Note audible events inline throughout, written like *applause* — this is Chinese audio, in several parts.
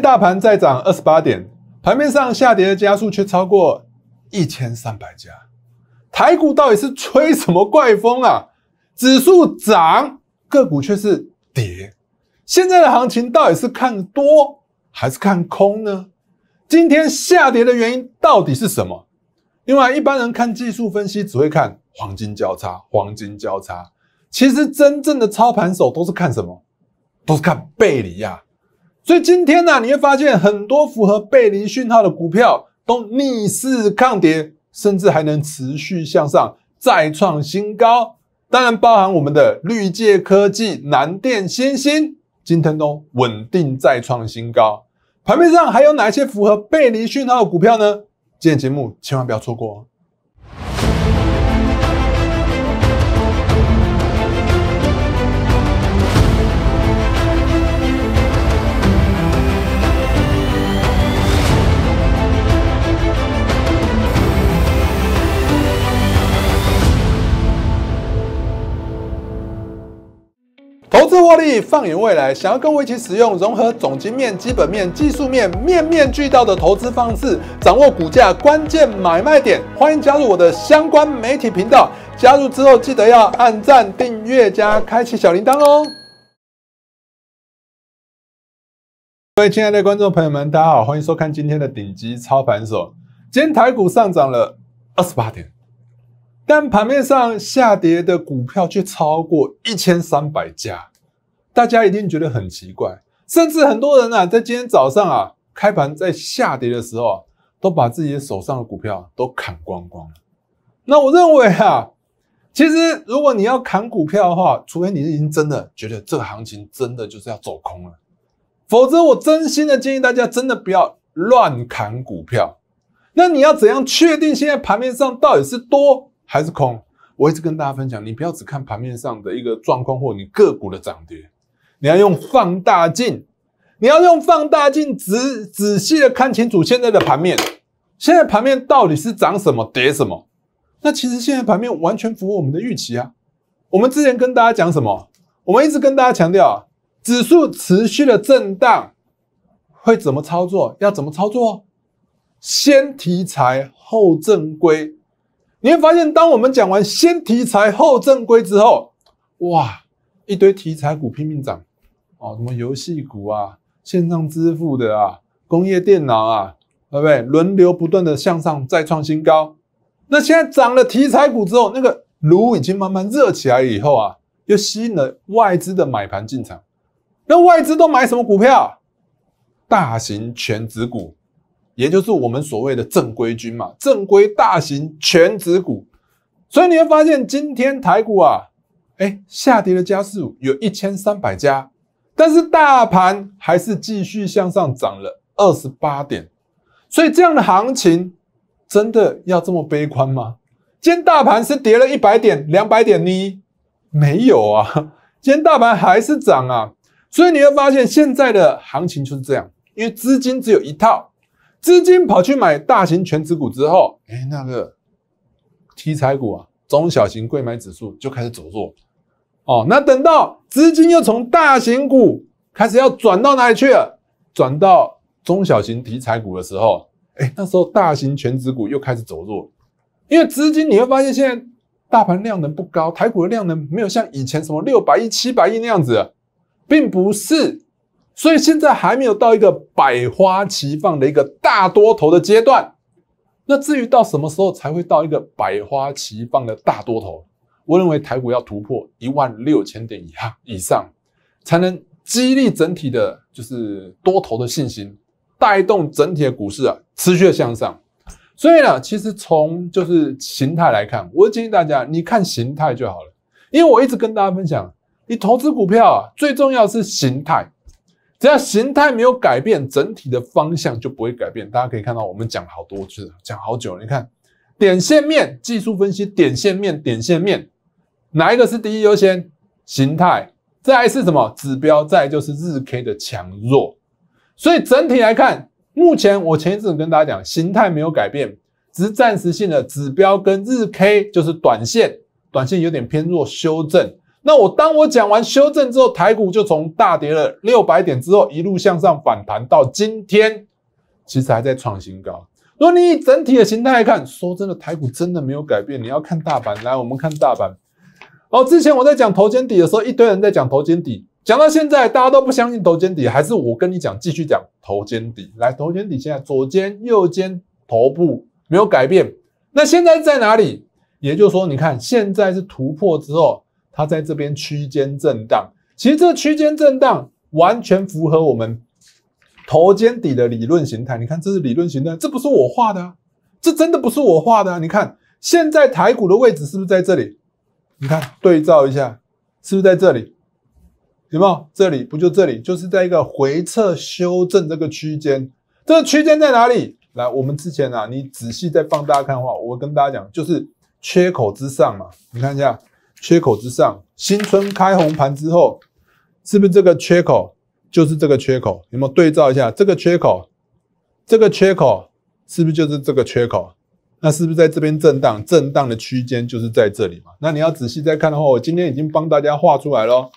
大盘再涨二十八点，盘面上下跌的家数却超过一千三百家。台股到底是吹什么怪风啊？指数涨，个股却是跌。现在的行情到底是看多还是看空呢？今天下跌的原因到底是什么？另外，一般人看技术分析只会看黄金交叉，黄金交叉。其实真正的操盘手都是看什么？都是看背离呀。所以今天呢，你会发现很多符合背离讯号的股票都逆势抗跌，甚至还能持续向上再创新高。当然，包含我们的绿界科技、南电新星，今天都稳定再创新高。盘面上还有哪些符合背离讯号的股票呢？今天节目千万不要错过。获利。放眼未来，想要跟我一起使用融合总经面、基本面、技术面，面面俱到的投资方式，掌握股价关键买卖点，欢迎加入我的相关媒体频道。加入之后，记得要按赞、订阅加开启小铃铛哦。各位亲爱的观众朋友们，大家好，欢迎收看今天的顶级操盘手。今天台股上涨了二十八点，但盘面上下跌的股票却超过一千三百家。大家一定觉得很奇怪，甚至很多人呢，在今天早上啊开盘在下跌的时候啊，都把自己的手上的股票都砍光光了。那我认为啊，其实如果你要砍股票的话，除非你已经真的觉得这个行情真的就是要走空了，否则我真心的建议大家真的不要乱砍股票。那你要怎样确定现在盘面上到底是多还是空？我一直跟大家分享，你不要只看盘面上的一个状况，或你个股的涨跌。你要用放大镜，你要用放大镜仔仔细的看清楚现在的盘面，现在盘面到底是涨什么跌什么？那其实现在盘面完全符合我们的预期啊。我们之前跟大家讲什么？我们一直跟大家强调啊，指数持续的震荡，会怎么操作？要怎么操作？先题材后正规。你会发现，当我们讲完先题材后正规之后，哇！一堆题材股拼命涨，哦，什么游戏股啊、线上支付的啊、工业电脑啊，对不对？轮流不断的向上再创新高。那现在涨了题材股之后，那个炉已经慢慢热起来以后啊，又吸引了外资的买盘进场。那外资都买什么股票？大型全指股，也就是我们所谓的正规军嘛，正规大型全指股。所以你会发现，今天台股啊。哎，下跌的家数有一千三百家，但是大盘还是继续向上涨了二十八点，所以这样的行情真的要这么悲观吗？今天大盘是跌了一百点、两百点呢？没有啊，*laughs* 今天大盘还是涨啊。所以你会发现现在的行情就是这样，因为资金只有一套，资金跑去买大型全指股之后，哎，那个题材股啊、中小型贵买指数就开始走弱。哦，那等到资金又从大型股开始要转到哪里去了？转到中小型题材股的时候，哎，那时候大型全指股又开始走弱，因为资金你会发现现在大盘量能不高，台股的量能没有像以前什么六百亿、七百亿那样子，并不是，所以现在还没有到一个百花齐放的一个大多头的阶段。那至于到什么时候才会到一个百花齐放的大多头？我认为台股要突破一万六千点以以上，才能激励整体的，就是多头的信心，带动整体的股市啊，持续的向上。所以呢，其实从就是形态来看，我建议大家你看形态就好了。因为我一直跟大家分享，你投资股票啊，最重要是形态。只要形态没有改变，整体的方向就不会改变。大家可以看到，我们讲好多，次，讲好久。你看点线面技术分析，点线面，点线面。哪一个是第一优先形态？再是什么指标？再就是日 K 的强弱。所以整体来看，目前我前一阵子跟大家讲，形态没有改变，只是暂时性的指标跟日 K 就是短线，短线有点偏弱修正。那我当我讲完修正之后，台股就从大跌了六百点之后一路向上反弹到今天，其实还在创新高。如果你以整体的形态来看，说真的，台股真的没有改变。你要看大盘，来，我们看大盘。哦，之前我在讲头肩底的时候，一堆人在讲头肩底，讲到现在大家都不相信头肩底，还是我跟你讲，继续讲头肩底。来，头肩底现在左肩、右肩、头部没有改变，那现在在哪里？也就是说，你看现在是突破之后，它在这边区间震荡。其实这区间震荡完全符合我们头肩底的理论形态。你看这是理论形态，这不是我画的，这真的不是我画的。你看现在台股的位置是不是在这里？你看，对照一下，是不是在这里？有没有？这里不就这里？就是在一个回撤修正这个区间。这个区间在哪里？来，我们之前啊，你仔细再放大看的话，我跟大家讲，就是缺口之上嘛。你看一下，缺口之上，新春开红盘之后，是不是这个缺口？就是这个缺口。有没有对照一下？这个缺口，这个缺口，是不是就是这个缺口？那是不是在这边震荡？震荡的区间就是在这里嘛？那你要仔细再看的话，我今天已经帮大家画出来了。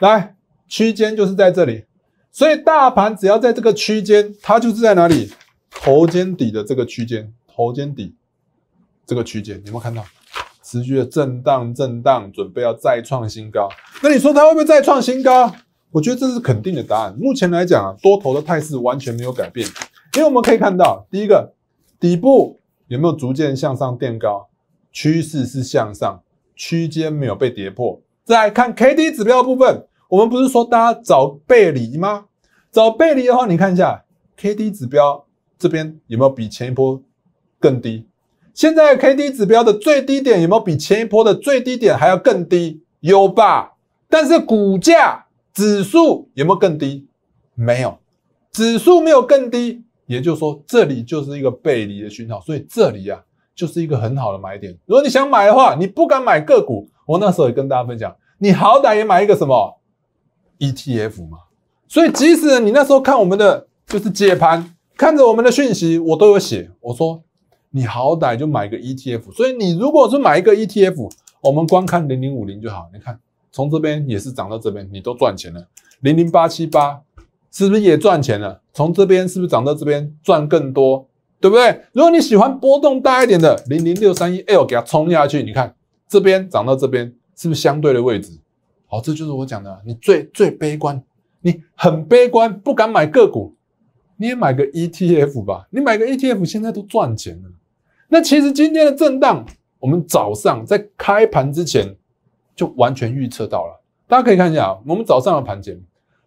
来，区间就是在这里。所以大盘只要在这个区间，它就是在哪里？头肩底的这个区间，头肩底这个区间，有没有看到？持续的震荡，震荡，准备要再创新高。那你说它会不会再创新高？我觉得这是肯定的答案。目前来讲啊，多头的态势完全没有改变，因为我们可以看到，第一个底部。有没有逐渐向上垫高？趋势是向上，区间没有被跌破。再来看 K D 指标部分，我们不是说大家找背离吗？找背离的话，你看一下 K D 指标这边有没有比前一波更低？现在 K D 指标的最低点有没有比前一波的最低点还要更低？有吧？但是股价指数有没有更低？没有，指数没有更低。也就是说，这里就是一个背离的讯号，所以这里呀就是一个很好的买点。如果你想买的话，你不敢买个股，我那时候也跟大家分享，你好歹也买一个什么 ETF 嘛。所以即使你那时候看我们的就是解盘，看着我们的讯息，我都有写，我说你好歹就买个 ETF。所以你如果是买一个 ETF，我们光看零零五零就好，你看从这边也是涨到这边，你都赚钱了。零零八七八。是不是也赚钱了？从这边是不是涨到这边赚更多，对不对？如果你喜欢波动大一点的，零零六三一 L 给它冲下去，你看这边涨到这边是不是相对的位置？好，这就是我讲的，你最最悲观，你很悲观不敢买个股，你也买个 ETF 吧。你买个 ETF 现在都赚钱了。那其实今天的震荡，我们早上在开盘之前就完全预测到了。大家可以看一下我们早上的盘前。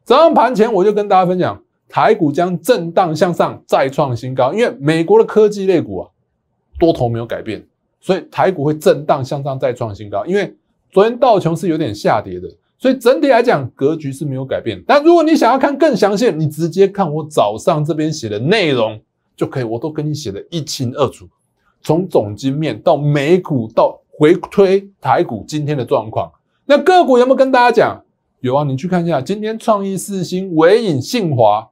早上盘前我就跟大家分享，台股将震荡向上再创新高，因为美国的科技类股啊多头没有改变，所以台股会震荡向上再创新高。因为昨天道琼是有点下跌的，所以整体来讲格局是没有改变。但如果你想要看更详细，你直接看我早上这边写的内容就可以，我都跟你写的一清二楚，从总金面到美股到回推台股今天的状况，那个股有没有跟大家讲？有啊，你去看一下，今天创意四星、维影、信华，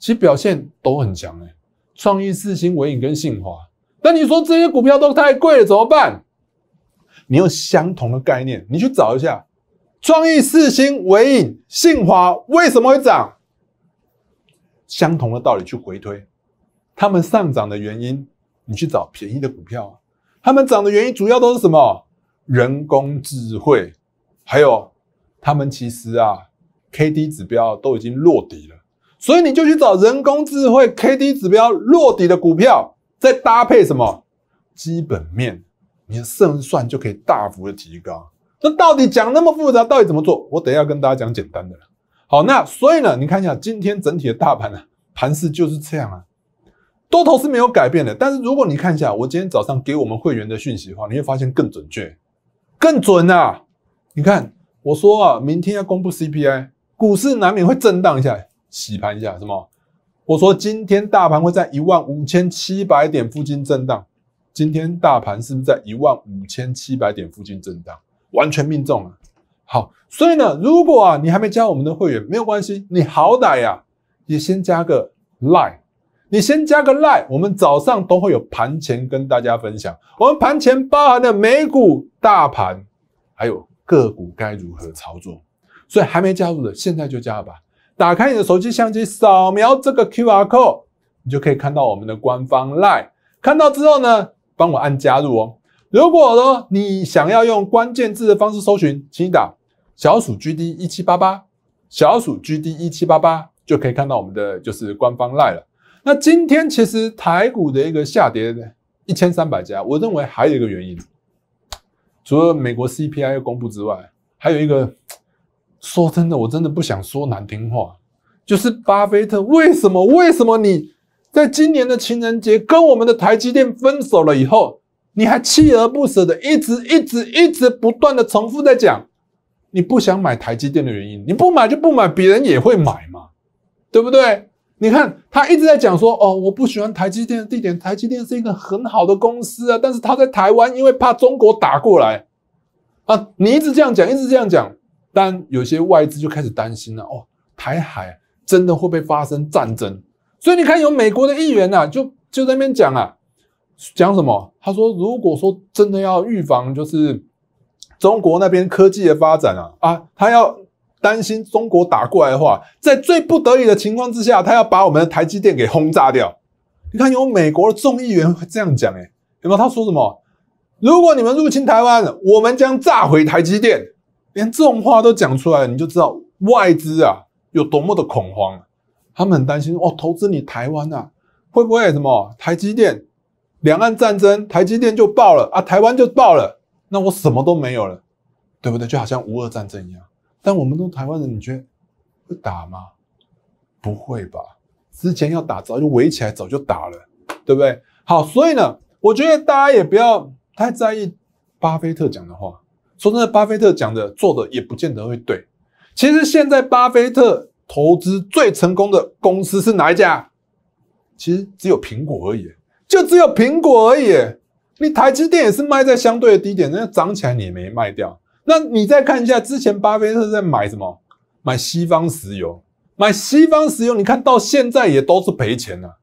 其实表现都很强哎。创意四星、维影跟信华，那你说这些股票都太贵了，怎么办？你用相同的概念，你去找一下创意四星、维影、信华为什么会涨？相同的道理去回推，它们上涨的原因，你去找便宜的股票他它们涨的原因主要都是什么？人工智慧，还有。他们其实啊，KD 指标都已经落底了，所以你就去找人工智慧 KD 指标落底的股票，再搭配什么基本面，你的胜算就可以大幅的提高。那到底讲那么复杂，到底怎么做？我等一下跟大家讲简单的了。好，那所以呢，你看一下今天整体的大盘呢，盘势就是这样啊，多头是没有改变的。但是如果你看一下我今天早上给我们会员的讯息的话，你会发现更准确，更准啊，你看。我说啊，明天要公布 CPI，股市难免会震荡一下，洗盘一下，什么？我说今天大盘会在一万五千七百点附近震荡。今天大盘是不是在一万五千七百点附近震荡？完全命中了。好，所以呢，如果啊你还没加我们的会员，没有关系，你好歹呀，也先加个 lie，你先加个 lie，我们早上都会有盘前跟大家分享，我们盘前包含的美股大盘，还有。个股该如何操作？所以还没加入的，现在就加吧！打开你的手机相机，扫描这个 Q R code，你就可以看到我们的官方 l i n e 看到之后呢，帮我按加入哦。如果说你想要用关键字的方式搜寻，请打小鼠 GD 一七八八，小鼠 GD 一七八八就可以看到我们的就是官方 l i n e 了。那今天其实台股的一个下跌一千三百家，我认为还有一个原因。除了美国 CPI 要公布之外，还有一个，说真的，我真的不想说难听话，就是巴菲特为什么为什么你在今年的情人节跟我们的台积电分手了以后，你还锲而不舍的一直一直一直不断的重复在讲，你不想买台积电的原因，你不买就不买，别人也会买嘛，对不对？你看，他一直在讲说，哦，我不喜欢台积电的地点，台积电是一个很好的公司啊，但是他在台湾，因为怕中国打过来啊。你一直这样讲，一直这样讲，但有些外资就开始担心了，哦，台海真的会不会发生战争？所以你看，有美国的议员呐，就就在那边讲啊，讲什么？他说，如果说真的要预防，就是中国那边科技的发展啊，啊，他要。担心中国打过来的话，在最不得已的情况之下，他要把我们的台积电给轰炸掉。你看，有美国的众议员会这样讲，诶有没有？他说什么？如果你们入侵台湾，我们将炸毁台积电。连这种话都讲出来了，你就知道外资啊有多么的恐慌他们很担心哦，投资你台湾啊，会不会什么台积电？两岸战争，台积电就爆了啊，台湾就爆了，那我什么都没有了，对不对？就好像无二战争一样。但我们都台湾人，你觉得会打吗？不会吧？之前要打早就围起来，早就打了，对不对？好，所以呢，我觉得大家也不要太在意巴菲特讲的话。说真的，巴菲特讲的、做的也不见得会对。其实现在巴菲特投资最成功的公司是哪一家？其实只有苹果而已，就只有苹果而已。你台积电也是卖在相对的低点，那涨起来你也没卖掉。那你再看一下之前巴菲特在买什么？买西方石油，买西方石油，你看到现在也都是赔钱啊。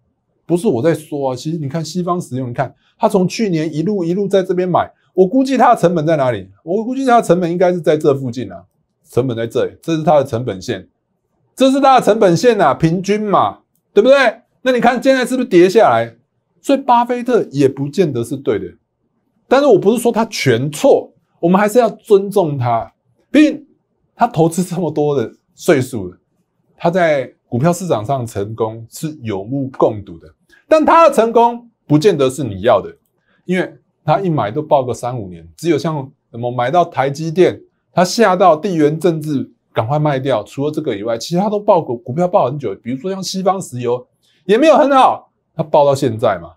不是我在说啊，其实你看西方石油，你看他从去年一路一路在这边买，我估计它的成本在哪里？我估计它的成本应该是在这附近啊，成本在这里，这是它的成本线，这是它的成本线呐，平均嘛，对不对？那你看现在是不是跌下来？所以巴菲特也不见得是对的，但是我不是说他全错。我们还是要尊重他，毕竟他投资这么多的岁数，他在股票市场上成功是有目共睹的。但他的成功不见得是你要的，因为他一买都报个三五年，只有像什么买到台积电，他下到地缘政治赶快卖掉。除了这个以外，其他都报股股票报很久，比如说像西方石油也没有很好，他报到现在嘛，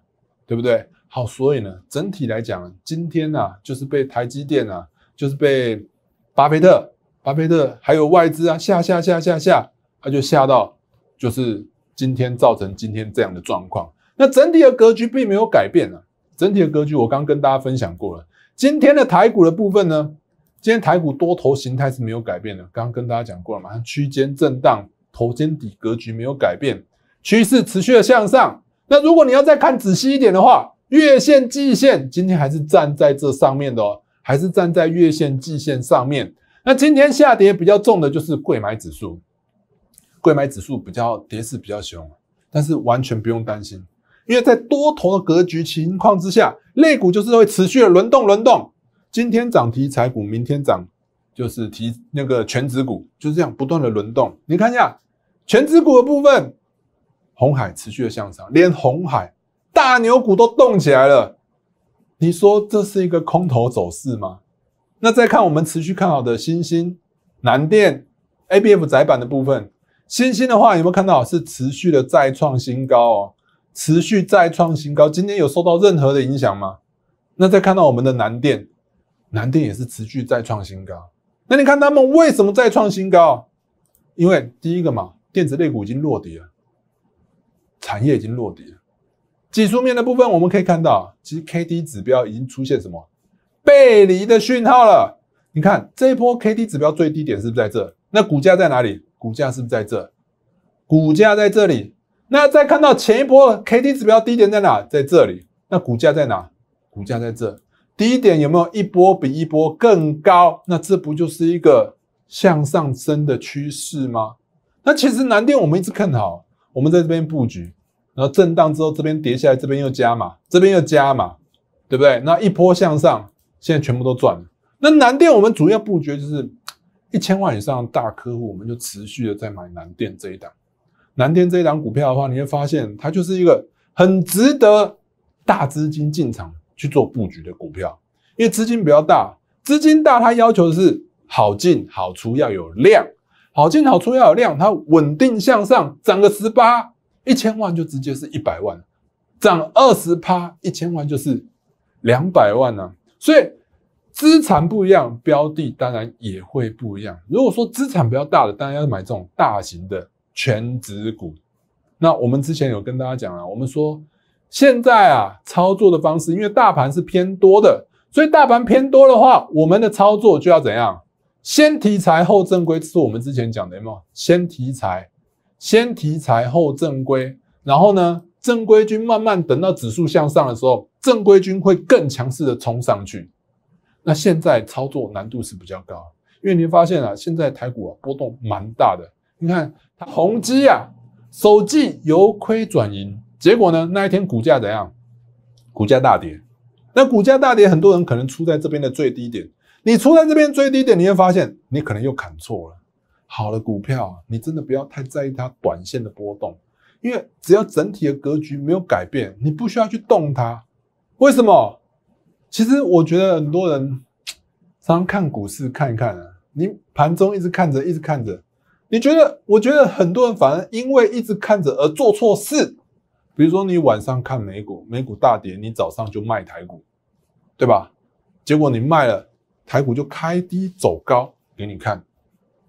对不对？好，所以呢，整体来讲，今天呢，就是被台积电啊，就是被巴菲特、巴菲特还有外资啊吓吓吓吓吓，他就吓到，就是今天造成今天这样的状况。那整体的格局并没有改变啊，整体的格局我刚跟大家分享过了。今天的台股的部分呢，今天台股多头形态是没有改变的，刚刚跟大家讲过了嘛，区间震荡、头肩底格局没有改变，趋势持续的向上。那如果你要再看仔细一点的话，月线、季线，今天还是站在这上面的，哦，还是站在月线、季线上面。那今天下跌比较重的就是贵买指数，贵买指数比较跌势比较凶，但是完全不用担心，因为在多头的格局情况之下，类股就是会持续的轮动轮动。今天涨题材股，明天涨就是提那个全指股，就这样不断的轮动。你看一下全指股的部分，红海持续的向上，连红海。大牛股都动起来了，你说这是一个空头走势吗？那再看我们持续看好的新星南电 A B F 窄板的部分，新星的话有没有看到是持续的再创新高哦？持续再创新高，今天有受到任何的影响吗？那再看到我们的南电，南电也是持续再创新高。那你看他们为什么再创新高？因为第一个嘛，电子类股已经落底了，产业已经落底了。技术面的部分，我们可以看到，其实 K D 指标已经出现什么背离的讯号了。你看这一波 K D 指标最低点是不是在这？那股价在哪里？股价是不是在这？股价在这里。那再看到前一波 K D 指标低点在哪？在这里。那股价在哪？股价在这。低点有没有一波比一波更高？那这不就是一个向上升的趋势吗？那其实南电我们一直看好，我们在这边布局。然后震荡之后，这边跌下来，这边又加嘛，这边又加嘛，对不对？那一波向上，现在全部都赚了。那南电，我们主要布局就是一千万以上大客户，我们就持续的在买南电这一档。南电这一档股票的话，你会发现它就是一个很值得大资金进场去做布局的股票，因为资金比较大，资金大它要求是好进好出要有量，好进好出要有量，它稳定向上涨个十八。一千万就直接是一百万，涨二十趴，一千万就是两百万啊。所以资产不一样，标的当然也会不一样。如果说资产比较大的，当然要买这种大型的全值股。那我们之前有跟大家讲啊，我们说现在啊，操作的方式，因为大盘是偏多的，所以大盘偏多的话，我们的操作就要怎样？先题材后正规，是我们之前讲的嘛？先题材。先题材后正规，然后呢，正规军慢慢等到指数向上的时候，正规军会更强势的冲上去。那现在操作难度是比较高，因为您发现啊，现在台股啊波动蛮大的。你看它宏基啊，首季由亏转盈，结果呢那一天股价怎样？股价大跌。那股价大跌，很多人可能出在这边的最低点。你出在这边最低点，你会发现你可能又砍错了。好的股票，你真的不要太在意它短线的波动，因为只要整体的格局没有改变，你不需要去动它。为什么？其实我觉得很多人常常看股市，看一看，你盘中一直看着，一直看着，你觉得，我觉得很多人反而因为一直看着而做错事。比如说，你晚上看美股，美股大跌，你早上就卖台股，对吧？结果你卖了，台股就开低走高给你看。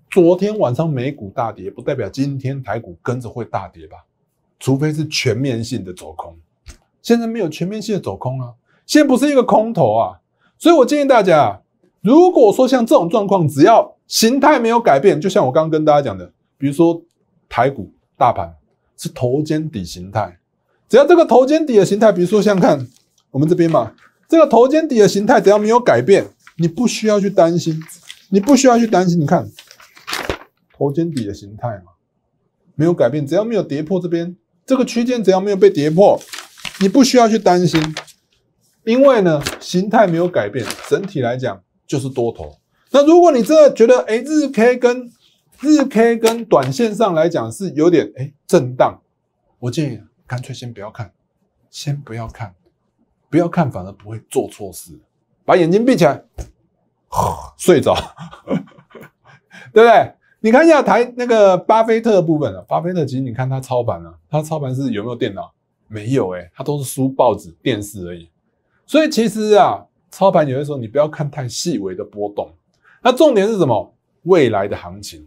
昨天晚上美股大跌，不代表今天台股跟着会大跌吧？除非是全面性的走空。现在没有全面性的走空啊，现在不是一个空头啊。所以我建议大家，如果说像这种状况，只要形态没有改变，就像我刚刚跟大家讲的，比如说台股大盘是头肩底形态，只要这个头肩底的形态，比如说像看我们这边嘛，这个头肩底的形态，只要没有改变，你不需要去担心，你不需要去担心。你看。头肩底的形态嘛，没有改变，只要没有跌破这边这个区间，只要没有被跌破，你不需要去担心，因为呢，形态没有改变，整体来讲就是多头。那如果你真的觉得，哎，日 K 跟日 K 跟短线上来讲是有点哎震荡，我建议干脆先不要看，先不要看，不要看反而不会做错事，把眼睛闭起来，呵，*sighs* 睡着，*laughs* 对不对？你看一下台那个巴菲特的部分啊，巴菲特其实你看他操盘啊，他操盘是有没有电脑？没有诶，他都是书、报纸、电视而已。所以其实啊，操盘有的时候你不要看太细微的波动，那重点是什么？未来的行情。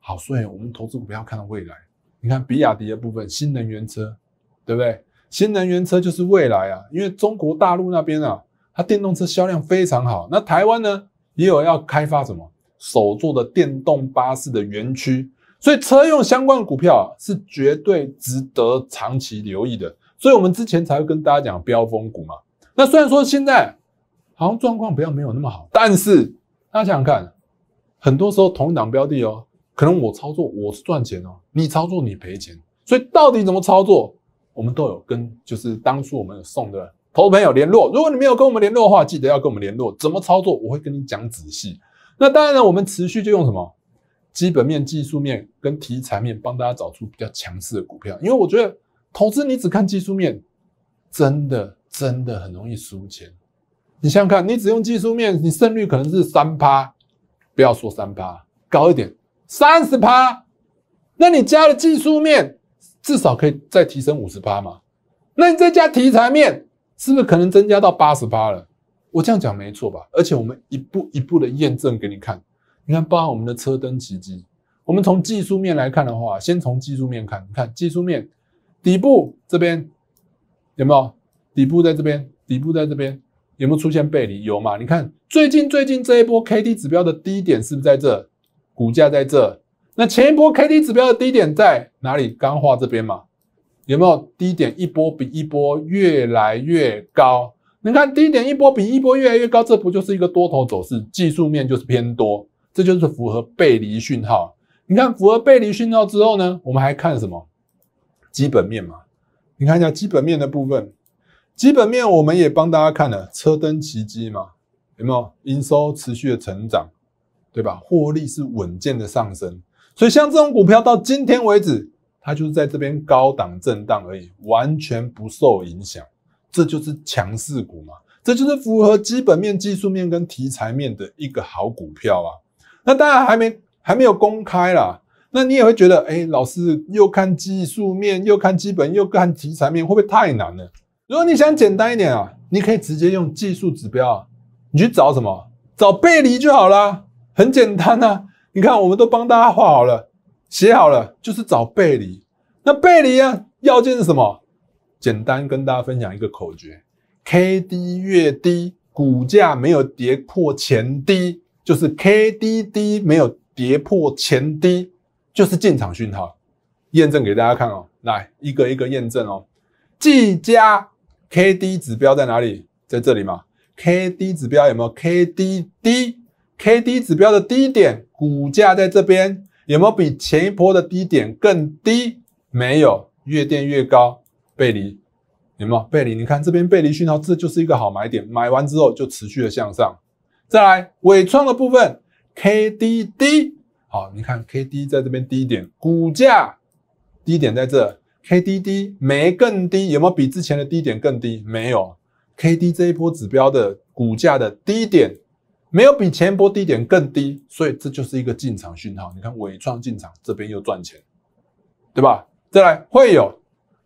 好，所以我们投资股票要看未来。你看比亚迪的部分，新能源车，对不对？新能源车就是未来啊，因为中国大陆那边啊，它电动车销量非常好。那台湾呢，也有要开发什么？首座的电动巴士的园区，所以车用相关股票是绝对值得长期留意的。所以我们之前才会跟大家讲标风股嘛。那虽然说现在好像状况不要没有那么好，但是大家想想看，很多时候同一档标的哦，可能我操作我是赚钱哦，你操作你赔钱。所以到底怎么操作，我们都有跟，就是当初我们有送的投朋友联络。如果你没有跟我们联络的话，记得要跟我们联络，怎么操作我会跟你讲仔细。那当然了，我们持续就用什么基本面、技术面跟题材面帮大家找出比较强势的股票。因为我觉得投资你只看技术面，真的真的很容易输钱。你想想看，你只用技术面，你胜率可能是三趴，不要说三趴，高一点，三十趴。那你加了技术面，至少可以再提升五十趴嘛？那你再加题材面，是不是可能增加到八十趴了？我这样讲没错吧？而且我们一步一步的验证给你看。你看，包含我们的车灯奇迹，我们从技术面来看的话，先从技术面看。你看技术面底部这边有没有底部在这边？底部在这边有没有出现背离？有嘛？你看最近最近这一波 K D 指标的低点是不是在这？股价在这？那前一波 K D 指标的低点在哪里？刚画这边嘛？有没有低点一波比一波越来越高？你看低点一波比一波越来越高，这不就是一个多头走势？技术面就是偏多，这就是符合背离讯号。你看符合背离讯号之后呢，我们还看什么？基本面嘛。你看一下基本面的部分，基本面我们也帮大家看了，车灯奇迹嘛，有没有？营收持续的成长，对吧？获利是稳健的上升，所以像这种股票到今天为止，它就是在这边高档震荡而已，完全不受影响。这就是强势股嘛，这就是符合基本面、技术面跟题材面的一个好股票啊。那当然还没还没有公开啦。那你也会觉得，哎，老师又看技术面，又看基本，又看题材面，会不会太难了？如果你想简单一点啊，你可以直接用技术指标啊，你去找什么？找背离就好啦，很简单呐。你看，我们都帮大家画好了，写好了，就是找背离。那背离啊，要件是什么？简单跟大家分享一个口诀：K D 越低，股价没有跌破前低，就是 K D D 没有跌破前低，就是进场讯号。验证给大家看哦，来一个一个验证哦。技嘉 K D 指标在哪里？在这里嘛。K D 指标有没有 K D D？K D 指标的低点，股价在这边有没有比前一波的低点更低？没有，越垫越高。背离有没有背离？你看这边背离讯号，这就是一个好买点。买完之后就持续的向上。再来，伪创的部分，K D D，好，你看 K D 在这边低点，股价低点在这，K D D 没更低，有没有比之前的低点更低？没有，K D 这一波指标的股价的低点没有比前一波低点更低，所以这就是一个进场讯号。你看伟创进场，这边又赚钱，对吧？再来会有。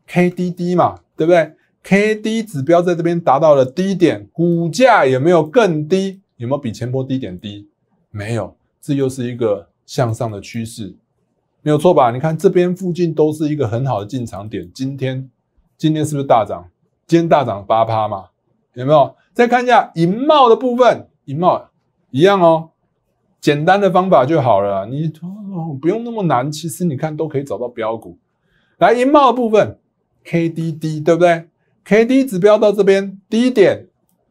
K D D 嘛，对不对？K D 指标在这边达到了低点，股价有没有更低？有没有比前波低点低？没有，这又是一个向上的趋势，没有错吧？你看这边附近都是一个很好的进场点。今天，今天是不是大涨？今天大涨八趴嘛，有没有？再看一下银帽的部分，银帽一样哦，简单的方法就好了，你不用那么难。其实你看都可以找到标股，来银帽的部分。K D D 对不对？K D 指标到这边低点，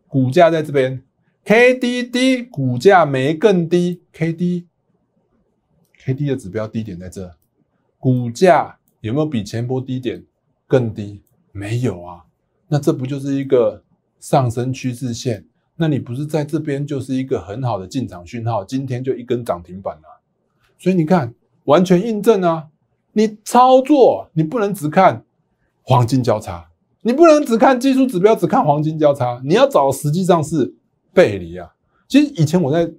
股价在这边。K D D 股价没更低，K D K D 的指标低点在这，股价有没有比前波低点更低？没有啊，那这不就是一个上升趋势线？那你不是在这边就是一个很好的进场讯号？今天就一根涨停板啊，所以你看完全印证啊，你操作你不能只看。黄金交叉，你不能只看技术指标，只看黄金交叉，你要找实际上是背离啊。其实以前我在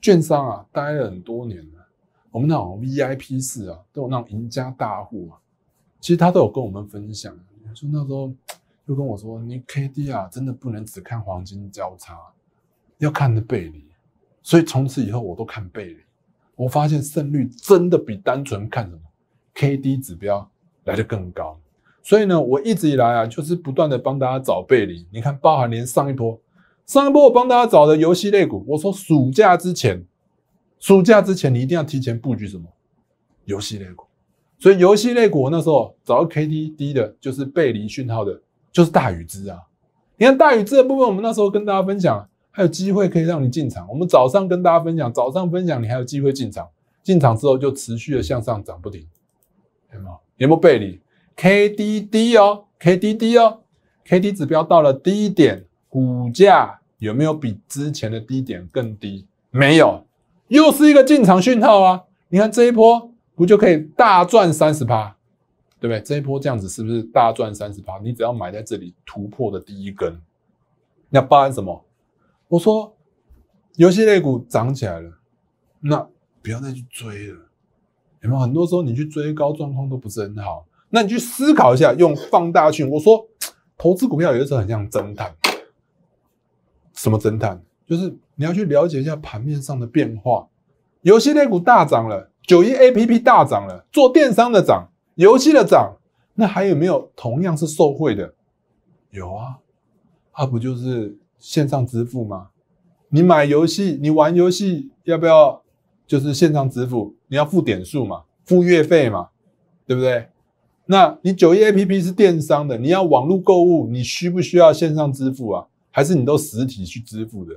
券商啊待了很多年了，我们那种 V I P 室啊，都有那种赢家大户啊，其实他都有跟我们分享，说那时候 *tsk* 就跟我说，你 K D 啊，真的不能只看黄金交叉，要看的背离。所以从此以后我都看背离，我发现胜率真的比单纯看什么 K D 指标来的更高。所以呢，我一直以来啊，就是不断的帮大家找背离。你看，包含连上一波，上一波我帮大家找的游戏类股，我说暑假之前，暑假之前你一定要提前布局什么？游戏类股。所以游戏类股，我那时候找 K D D 的，就是背离讯号的，就是大禹之啊。你看大禹之的部分，我们那时候跟大家分享，还有机会可以让你进场。我们早上跟大家分享，早上分享你还有机会进场，进场之后就持续的向上涨不停，对吗？有没有背离？KDD 哦，KDD 哦 k d 指标到了低点，股价有没有比之前的低点更低？没有，又是一个进场讯号啊！你看这一波不就可以大赚三十趴，对不对？这一波这样子是不是大赚三十趴？你只要买在这里突破的第一根，那包含什么？我说游戏类股涨起来了，那不要再去追了，有没有？很多时候你去追高，状况都不是很好。那你去思考一下，用放大镜。我说，投资股票有的时候很像侦探。什么侦探？就是你要去了解一下盘面上的变化。游戏类股大涨了，九一 A P P 大涨了，做电商的涨，游戏的涨，那还有没有同样是受贿的？有啊，它不就是线上支付吗？你买游戏，你玩游戏要不要就是线上支付？你要付点数嘛，付月费嘛，对不对？那你九一 A P P 是电商的，你要网络购物，你需不需要线上支付啊？还是你都实体去支付的？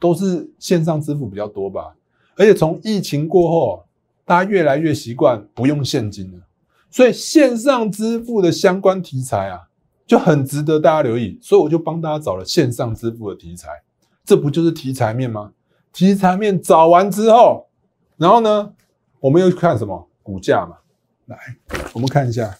都是线上支付比较多吧。而且从疫情过后，大家越来越习惯不用现金了，所以线上支付的相关题材啊，就很值得大家留意。所以我就帮大家找了线上支付的题材，这不就是题材面吗？题材面找完之后，然后呢，我们又去看什么？股价嘛。来，我们看一下。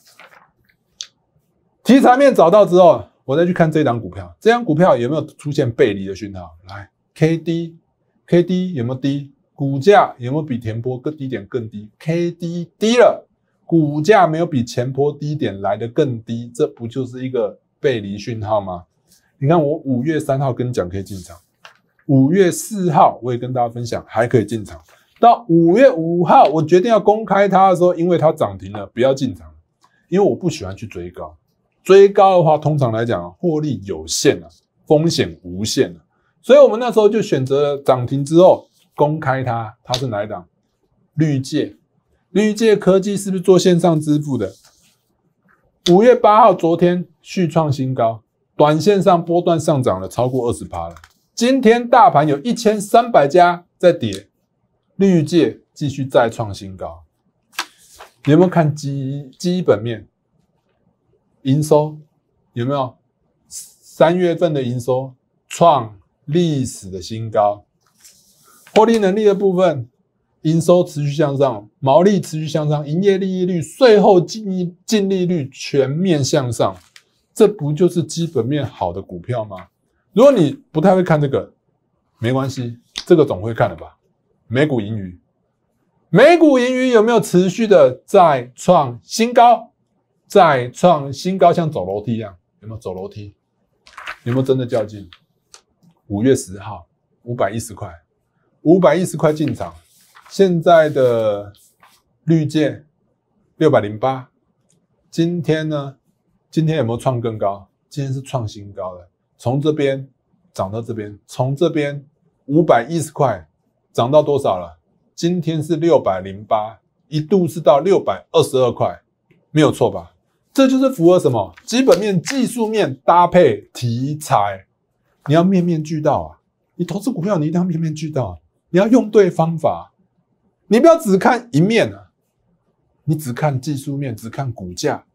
题材面找到之后，我再去看这张股票，这张股票有没有出现背离的讯号？来，K D K D 有没有低？股价有没有比前波低点更低？K D 低了，股价没有比前波低点来的更低，这不就是一个背离讯号吗？你看，我五月三号跟你讲可以进场，五月四号我也跟大家分享还可以进场，到五月五号我决定要公开它的时候，因为它涨停了，不要进场，因为我不喜欢去追高。追高的话，通常来讲获利有限啊，风险无限啊，所以我们那时候就选择涨停之后公开它，它是哪一档？绿界，绿界科技是不是做线上支付的？五月八号，昨天续创新高，短线上波段上涨了超过二十了。今天大盘有一千三百家在跌，绿界继续再创新高，你有没有看基基本面？营收有没有？三月份的营收创历史的新高，获利能力的部分，营收持续向上，毛利持续向上，营业利率、税后净净利率全面向上，这不就是基本面好的股票吗？如果你不太会看这个，没关系，这个总会看的吧。美股盈余，美股盈余有没有持续的再创新高？再创新高，像走楼梯一样，有没有走楼梯？有没有真的较劲？五月十号，五百一十块，五百一十块进场，现在的绿箭六百零八。今天呢？今天有没有创更高？今天是创新高的，从这边涨到这边，从这边五百一十块涨到多少了？今天是六百零八，一度是到六百二十二块，没有错吧？这就是符合什么基本面、技术面搭配题材，你要面面俱到啊！你投资股票，你一定要面面俱到，啊，你要用对方法，你不要只看一面啊！你只看技术面，只看股价，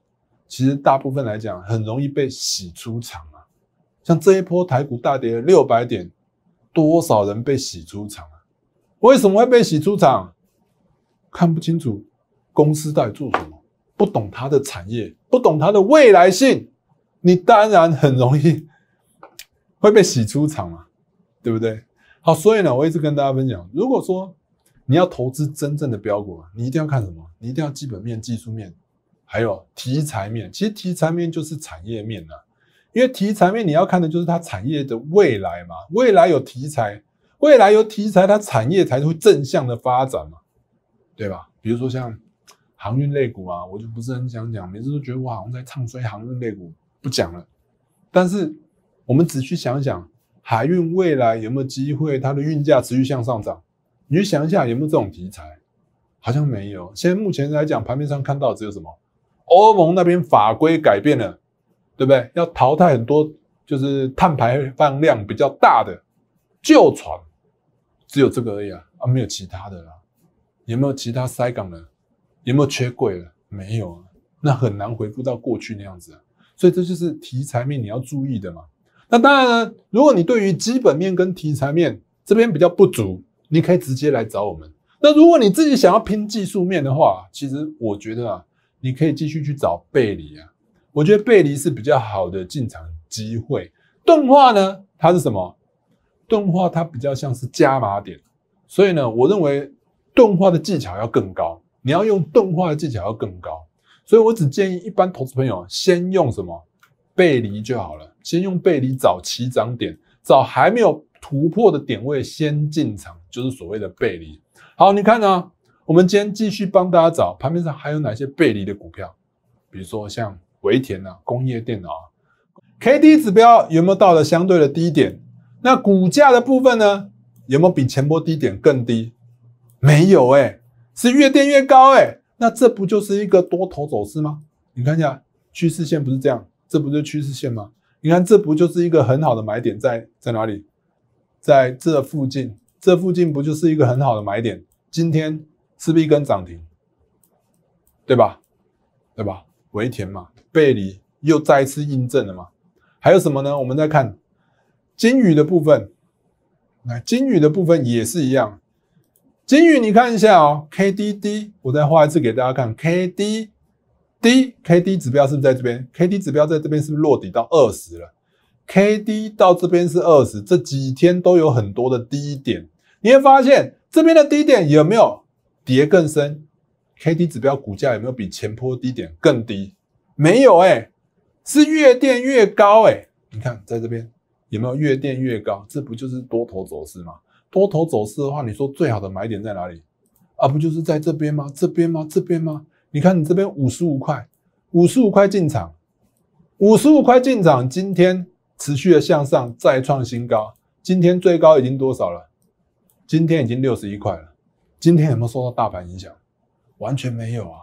其实大部分来讲，很容易被洗出场啊！像这一波台股大跌六百点，多少人被洗出场啊？为什么会被洗出场？看不清楚公司在做什么。不懂它的产业，不懂它的未来性，你当然很容易会被洗出场嘛，对不对？好，所以呢，我一直跟大家分享，如果说你要投资真正的标股，你一定要看什么？你一定要基本面、技术面，还有题材面。其实题材面就是产业面呐，因为题材面你要看的就是它产业的未来嘛。未来有题材，未来有题材，它产业才会正向的发展嘛，对吧？比如说像。航运类股啊，我就不是很想讲，每次都觉得我好像在唱衰航运类股，不讲了。但是我们仔细想想，海运未来有没有机会，它的运价持续向上涨？你去想一下，有没有这种题材？好像没有。现在目前来讲，盘面上看到只有什么？欧盟那边法规改变了，对不对？要淘汰很多就是碳排放量比较大的旧船，只有这个而已啊，啊，没有其他的啦。有没有其他塞港的？有没有缺柜了？没有啊，那很难回复到过去那样子啊。所以这就是题材面你要注意的嘛。那当然了，如果你对于基本面跟题材面这边比较不足，你可以直接来找我们。那如果你自己想要拼技术面的话，其实我觉得啊，你可以继续去找背离啊。我觉得背离是比较好的进场机会。钝化呢，它是什么？钝化它比较像是加码点，所以呢，我认为钝化的技巧要更高。你要用钝化的技巧要更高，所以我只建议一般投资朋友先用什么背离就好了，先用背离找起涨点，找还没有突破的点位先进场，就是所谓的背离。好，你看呢，我们今天继续帮大家找盘面上还有哪些背离的股票，比如说像维田啊、工业电脑啊，K D 指标有没有到了相对的低点？那股价的部分呢，有没有比前波低点更低？没有哎。是越垫越高哎，那这不就是一个多头走势吗？你看一下趋势线不是这样，这不就趋势线吗？你看这不就是一个很好的买点在在哪里？在这附近，这附近不就是一个很好的买点？今天是一根涨停，对吧？对吧？回填嘛，背离又再一次印证了嘛。还有什么呢？我们再看金鱼的部分，那金鱼的部分也是一样。金宇，你看一下哦，K D D，我再画一次给大家看，K D D K D 指标是不是在这边？K D 指标在这边是不是落底到二十了？K D 到这边是二十，这几天都有很多的低点，你会发现这边的低点有没有跌更深？K D 指标股价有没有比前坡低点更低？没有哎，是越垫越高哎，你看在这边有没有越垫越高？这不就是多头走势吗？多头走势的话，你说最好的买点在哪里？啊，不就是在这边吗？这边吗？这边吗？你看，你这边五十五块，五十五块进场，五十五块进场，今天持续的向上再创新高，今天最高已经多少了？今天已经六十一块了。今天有没有受到大盘影响？完全没有啊！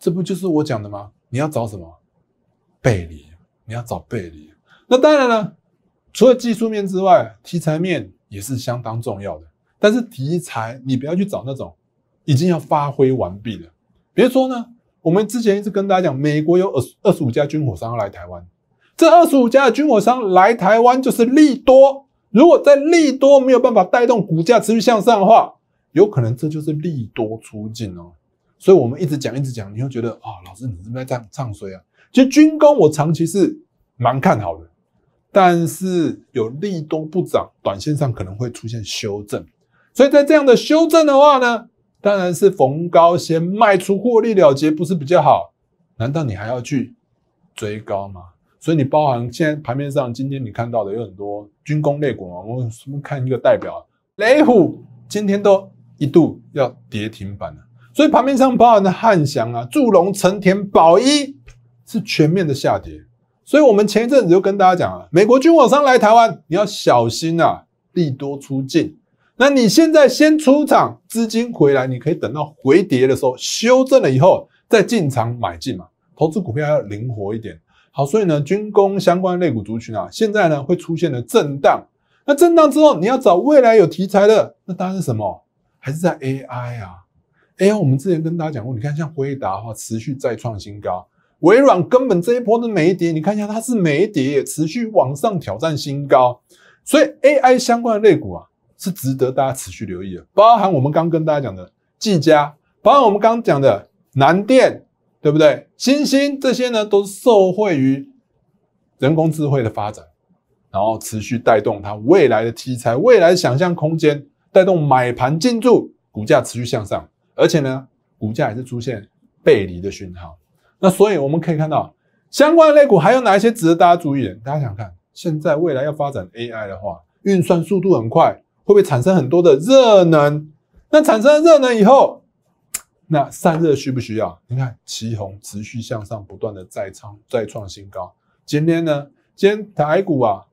这不就是我讲的吗？你要找什么背离？你要找背离。那当然了，除了技术面之外，题材面。也是相当重要的，但是题材你不要去找那种已经要发挥完毕了。比如说呢，我们之前一直跟大家讲，美国有二二十五家军火商要来台湾，这二十五家的军火商来台湾就是利多。如果在利多没有办法带动股价持续向上的话，有可能这就是利多出尽哦。所以我们一直讲一直讲，你会觉得啊，老师你是不是在唱唱衰啊？其实军工我长期是蛮看好的。但是有利多不涨，短线上可能会出现修正，所以在这样的修正的话呢，当然是逢高先卖出获利了结，不是比较好？难道你还要去追高吗？所以你包含现在盘面上，今天你看到的有很多军工类股嘛，我们看一个代表雷虎，今天都一度要跌停板了，所以盘面上包含的汉翔啊、祝融、成田、宝一是全面的下跌。所以我们前一阵子就跟大家讲啊，美国军火商来台湾，你要小心啊，利多出尽。那你现在先出场，资金回来，你可以等到回跌的时候修正了以后再进场买进嘛。投资股票要灵活一点。好，所以呢，军工相关类股族群啊，现在呢会出现了震荡。那震荡之后，你要找未来有题材的，那当然是什么？还是在 AI 啊？AI 我们之前跟大家讲过，你看像辉达的话，持续再创新高。微软根本这一波的没跌，你看一下，它是没跌持续往上挑战新高，所以 AI 相关的类股啊，是值得大家持续留意的。包含我们刚跟大家讲的技嘉，包含我们刚讲的南电，对不对？新兴这些呢，都是受惠于人工智慧的发展，然后持续带动它未来的题材、未来想象空间，带动买盘进驻，股价持续向上，而且呢，股价也是出现背离的讯号。那所以我们可以看到，相关的类股还有哪一些值得大家注意？的？大家想看，现在未来要发展 AI 的话，运算速度很快，会不会产生很多的热能？那产生热能以后，那散热需不需要？你看，奇宏持续向上，不断的再创再创新高。今天呢，今天台股啊，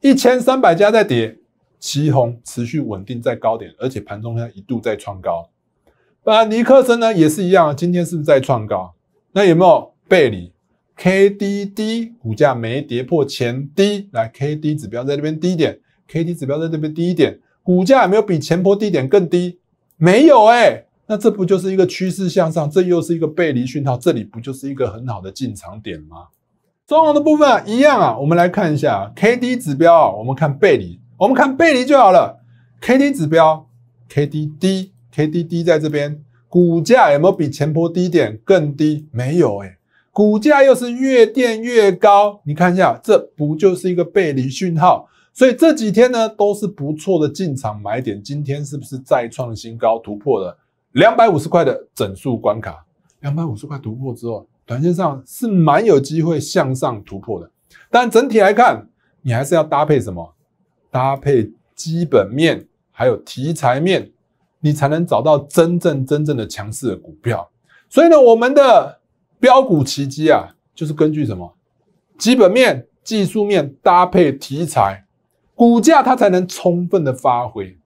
一千三百家在跌，奇宏持续稳定在高点，而且盘中它一度在创高。那尼克森呢，也是一样，今天是不是在创高？那有没有背离？K D D 股价没跌破前低，来 K D 指标在这边低一点，K D 指标在这边低一点，股价有没有比前波低点更低？没有哎，那这不就是一个趋势向上？这又是一个背离讯号，这里不就是一个很好的进场点吗？中红的部分啊，一样啊，我们来看一下 K D 指标啊，我们看背离，我们看背离就好了。K D 指标，K D D，K D D 在这边。股价有没有比前波低点更低？没有诶，股价又是越垫越高。你看一下，这不就是一个背离讯号？所以这几天呢都是不错的进场买点。今天是不是再创新高，突破了两百五十块的整数关卡？两百五十块突破之后，短线上是蛮有机会向上突破的。但整体来看，你还是要搭配什么？搭配基本面，还有题材面。你才能找到真正真正的强势的股票，所以呢，我们的标股奇迹啊，就是根据什么基本面、技术面搭配题材股价，它才能充分的发挥。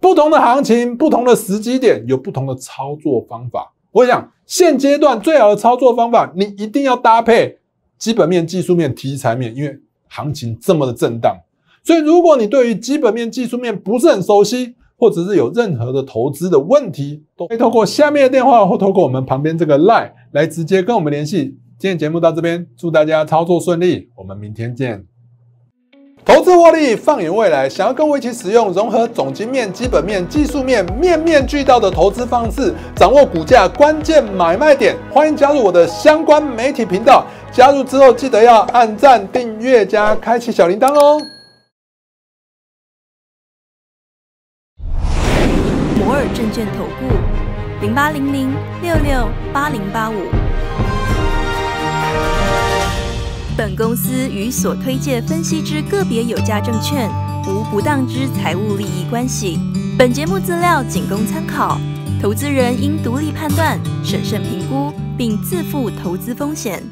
不同的行情、不同的时机点，有不同的操作方法。我想现阶段最好的操作方法，你一定要搭配基本面、技术面、题材面，因为行情这么的震荡，所以如果你对于基本面、技术面不是很熟悉。或者是有任何的投资的问题，都可以透过下面的电话或透过我们旁边这个 line 来直接跟我们联系。今天节目到这边，祝大家操作顺利，我们明天见。投资获利，放眼未来，想要跟我一起使用融合总经面、基本面、技术面，面面俱到的投资方式，掌握股价关键买卖点，欢迎加入我的相关媒体频道。加入之后记得要按赞、订阅加开启小铃铛哦。摩尔证券投顾，零八零零六六八零八五。本公司与所推介分析之个别有价证券无不当之财务利益关系。本节目资料仅供参考，投资人应独立判断、审慎评估，并自负投资风险。